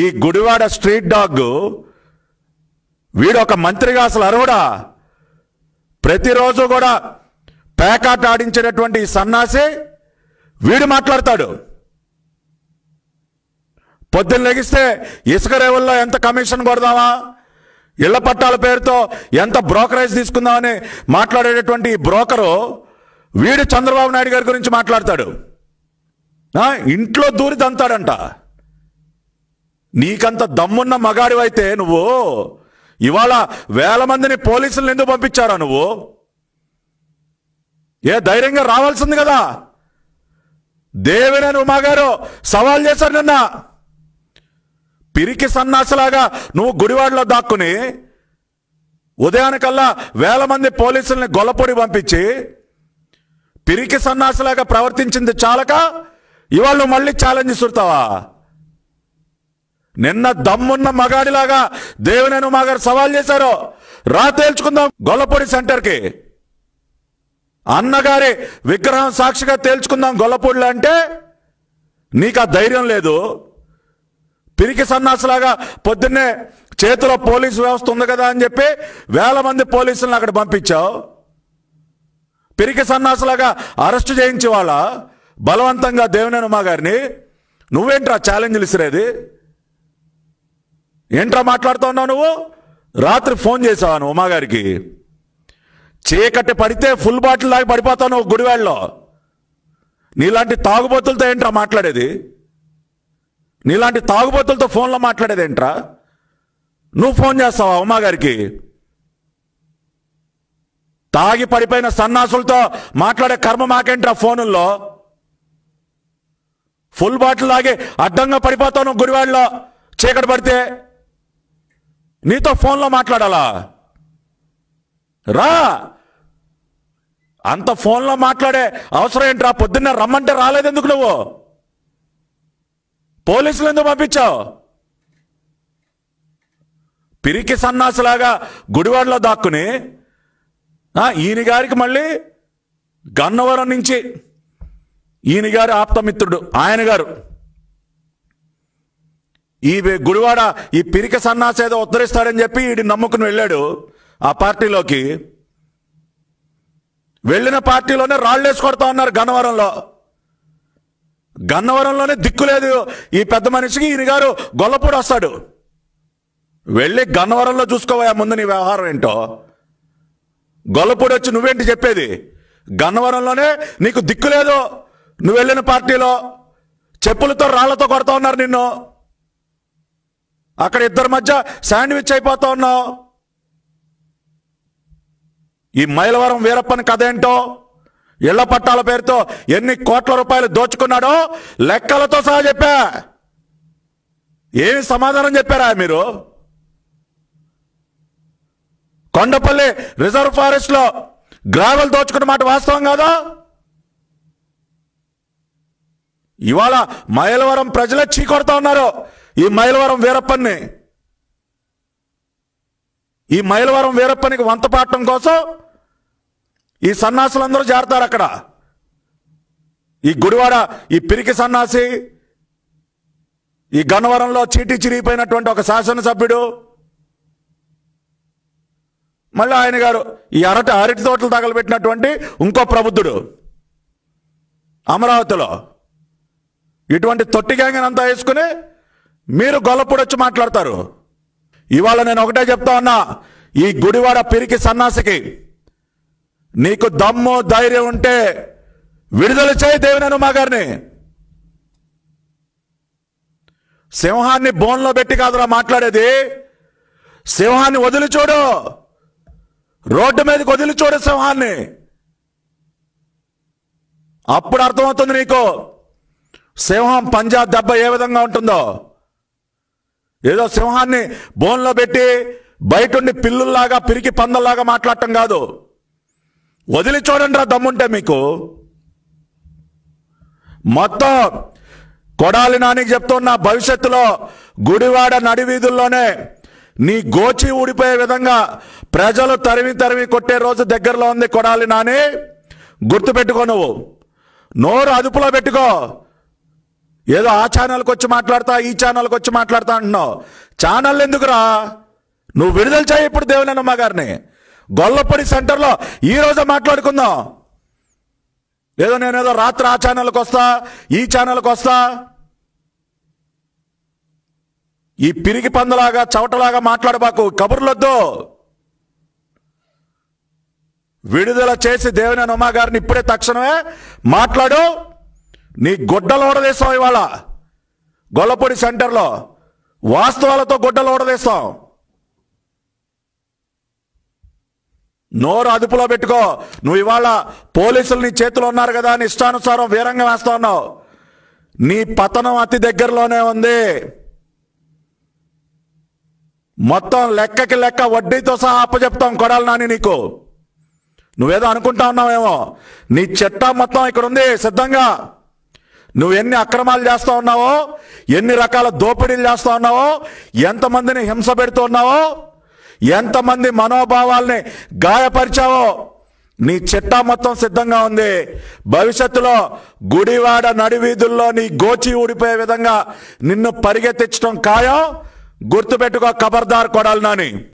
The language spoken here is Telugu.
ఈ గుడివాడ స్ట్రీట్ డాగ్ వీడు ఒక మంత్రిగా అసలు అరువుడా ప్రతిరోజు కూడా పేకాట ఆడించేటటువంటి సన్నాసి వీడు మాట్లాడతాడు పొద్దున్న లెగిస్తే ఇసుక రేవుల్లో ఎంత కమిషన్ కొడదామా ఇళ్ల పట్టాల పేరుతో ఎంత బ్రోకరేజ్ తీసుకుందామని మాట్లాడేటటువంటి బ్రోకరు వీడు చంద్రబాబు నాయుడు గారి గురించి మాట్లాడతాడు ఇంట్లో దూరి దంతాడంట నీకంత దమ్మున్న మగాడివైతే నువ్వు ఇవాళ వేల మందిని పోలీసులను ఎందుకు పంపించారా నువ్వు ఏ ధైర్యంగా రావాల్సింది కదా దేవిన నువ్వు గారు సవాల్ చేశారు నిన్న పిరికి సన్నాసలాగా నువ్వు గుడివాడలో దాక్కుని ఉదయానికల్లా వేల మంది పోలీసుల్ని గొల్లపొడి పంపించి పిరికి సన్నాసలాగా ప్రవర్తించింది చాలక ఇవాళ మళ్ళీ ఛాలెంజ్ ఇస్తుతావా నిన్న దమ్మున్న మగాడిలాగా మా మాగారు సవాల్ చేశారు రా తేల్చుకుందాం గొల్లపూడి సెంటర్కి అన్నగారి విగ్రహం సాక్షిగా తేల్చుకుందాం గొల్లపూడిలో అంటే నీకు ఆ ధైర్యం లేదు పిరికి సన్నాసులాగా పొద్దున్నే చేతిలో పోలీసు వ్యవస్థ ఉంది కదా అని చెప్పి వేల మంది పోలీసులను అక్కడ పంపించావు పిరికి సన్నాసులాగా అరెస్ట్ చేయించే వాళ్ళ బలవంతంగా మా గారిని నువ్వేంట్రా ఛాలెంజ్లు ఇసిరేది ఏంట్రా మాట్లాడుతూ ఉన్నావు నువ్వు రాత్రి ఫోన్ చేసావా నువ్వు ఉమాగారికి చీకటి పడితే ఫుల్ బాటిల్ లాగి పడిపోతావు నువ్వు గుడివాళ్ళలో నీలాంటి తాగుబోతులతో ఏంట్రా మాట్లాడేది నీలాంటి తాగుబోతులతో ఫోన్లో మాట్లాడేది ఏంట్రా నువ్వు ఫోన్ చేస్తావా ఉమాగారికి తాగి పడిపోయిన సన్నాసులతో మాట్లాడే కర్మ మాకేంట్రా ఫోనుల్లో ఫుల్ బాటిల్ లాగే అడ్డంగా పడిపోతావు నువ్వు గుడివాళ్ళలో చీకటి పడితే నీతో ఫోన్లో మాట్లాడాలా రా అంత ఫోన్లో మాట్లాడే అవసరం ఏంట్రా పొద్దున్న రమ్మంటే రాలేదు ఎందుకు నువ్వు పోలీసులు ఎందుకు పంపించావు పిరికి సన్నాసులాగా గుడివాడలో దాక్కుని ఈయన గారికి మళ్ళీ గన్నవరం నుంచి ఈయన గారు ఆప్తమిత్రుడు ఆయన గారు ఈ గుడివాడ ఈ పిరిక సన్నాస ఏదో ఉత్తరిస్తాడని చెప్పి వీడి నమ్ముకుని వెళ్ళాడు ఆ పార్టీలోకి వెళ్ళిన పార్టీలోనే రాళ్ళేసి కొడతా ఉన్నారు గన్నవరంలో గన్నవరంలోనే దిక్కులేదు ఈ పెద్ద మనిషికి ఈయన గారు గొల్లపూడి వస్తాడు వెళ్ళి గన్నవరంలో చూసుకోవా ముందు నీ వ్యవహారం ఏంటో గొల్లపూడి వచ్చి నువ్వేంటి చెప్పేది గన్నవరంలోనే నీకు దిక్కులేదు నువ్వు వెళ్ళిన పార్టీలో చెప్పులతో రాళ్లతో కొడతా ఉన్నారు నిన్ను అక్కడ ఇద్దరి మధ్య శాండ్విచ్ అయిపోతా ఉన్నావు ఈ మైలవరం వీరప్పని కథ ఏంటో ఇళ్ల పట్టాల పేరుతో ఎన్ని కోట్ల రూపాయలు దోచుకున్నాడో లెక్కలతో సహా చెప్పా ఏమి సమాధానం చెప్పారా మీరు కొండపల్లి రిజర్వ్ ఫారెస్ట్ లో గ్రావెల్ దోచుకున్న మాట వాస్తవం కాదా ఇవాళ మైలవరం ప్రజలే చీకొడతా ఉన్నారు ఈ మైలవరం వీరప్పన్ని ఈ మైలవరం వీరప్పనికి వంత పాడటం కోసం ఈ సన్నాసులందరూ చేరతారు అక్కడ ఈ గుడివాడ ఈ పిరికి సన్నాసి ఈ గన్నవరంలో చీటీ చిరిగిపోయినటువంటి ఒక శాసనసభ్యుడు మళ్ళీ ఆయన గారు ఈ అరటి అరటి తోటలు తగలబెట్టినటువంటి ఇంకో ప్రబుద్ధుడు అమరావతిలో ఇటువంటి తొట్టి గ్యాంగ్ అంతా వేసుకుని మీరు గొల్లపూడొచ్చి మాట్లాడతారు ఇవాళ నేను ఒకటే చెప్తా ఉన్నా ఈ గుడివాడ పిరికి సన్నాసికి నీకు దమ్ము ధైర్యం ఉంటే విడుదల చేయి దేవినేను మా గారిని సింహాన్ని బోన్లో పెట్టి కాదురా మాట్లాడేది సింహాన్ని వదిలి చూడు రోడ్డు మీదకి వదిలి చూడు సింహాన్ని అప్పుడు అర్థమవుతుంది నీకు సింహం పంజాబ్ దెబ్బ ఏ విధంగా ఉంటుందో ఏదో సింహాన్ని బోన్లో పెట్టి ఉండి పిల్లుల్లాగా పిరికి పందల్లాగా మాట్లాడటం కాదు వదిలి చూడండి రా దమ్ముంటే మీకు మొత్తం కొడాలి నానికి చెప్తున్న భవిష్యత్తులో గుడివాడ నడివీధుల్లోనే నీ గోచి ఊడిపోయే విధంగా ప్రజలు తరివి తరివి కొట్టే రోజు దగ్గరలో ఉంది కొడాలి నాని గుర్తుపెట్టుకో నువ్వు నోరు అదుపులో పెట్టుకో ఏదో ఆ ఛానల్కి వచ్చి మాట్లాడతా ఈ ఛానల్కి వచ్చి మాట్లాడతా అంటున్నావు ఛానల్ ఎందుకురా నువ్వు విడుదల చేయ ఇప్పుడు దేవునమ్మ గారిని గొల్లపొడి సెంటర్లో ఈ రోజు మాట్లాడుకుందాం ఏదో నేనేదో రాత్రి ఆ ఛానల్కి వస్తా ఈ ఛానల్కి వస్తా ఈ పిరిగి పందులాగా చవటలాగా మాట్లాడబాకు కబుర్లొద్దు విడుదల చేసి దేవినేని ఉమా గారిని ఇప్పుడే తక్షణమే మాట్లాడు నీ గుడ్డలు ఓడదేస్తాం ఇవాళ గొల్లపూడి సెంటర్లో వాస్తవాలతో గుడ్డలు ఓడదేస్తాం నోరు అదుపులో పెట్టుకో నువ్వు ఇవాళ పోలీసులు నీ చేతిలో ఉన్నారు కదా అని ఇష్టానుసారం వీరంగా వేస్తా ఉన్నావు నీ పతనం అతి దగ్గరలోనే ఉంది మొత్తం లెక్కకి లెక్క వడ్డీతో సహా అప్పచెప్తాం కొడాలి నాని నీకు నువ్వేదో అనుకుంటా ఉన్నావేమో నీ చెట్ట మొత్తం ఇక్కడ ఉంది సిద్ధంగా నువ్వు ఎన్ని అక్రమాలు చేస్తూ ఉన్నావో ఎన్ని రకాల దోపిడీలు చేస్తూ ఉన్నావో ఎంతమందిని హింస పెడుతూ ఉన్నావో ఎంతమంది మనోభావాల్ని గాయపరిచావో నీ చిట్టా మొత్తం సిద్ధంగా ఉంది భవిష్యత్తులో గుడివాడ నడివీధుల్లో నీ గోచి ఊడిపోయే విధంగా నిన్ను పరిగెత్తించడం ఖాయం గుర్తుపెట్టుకో కొడాలి నాని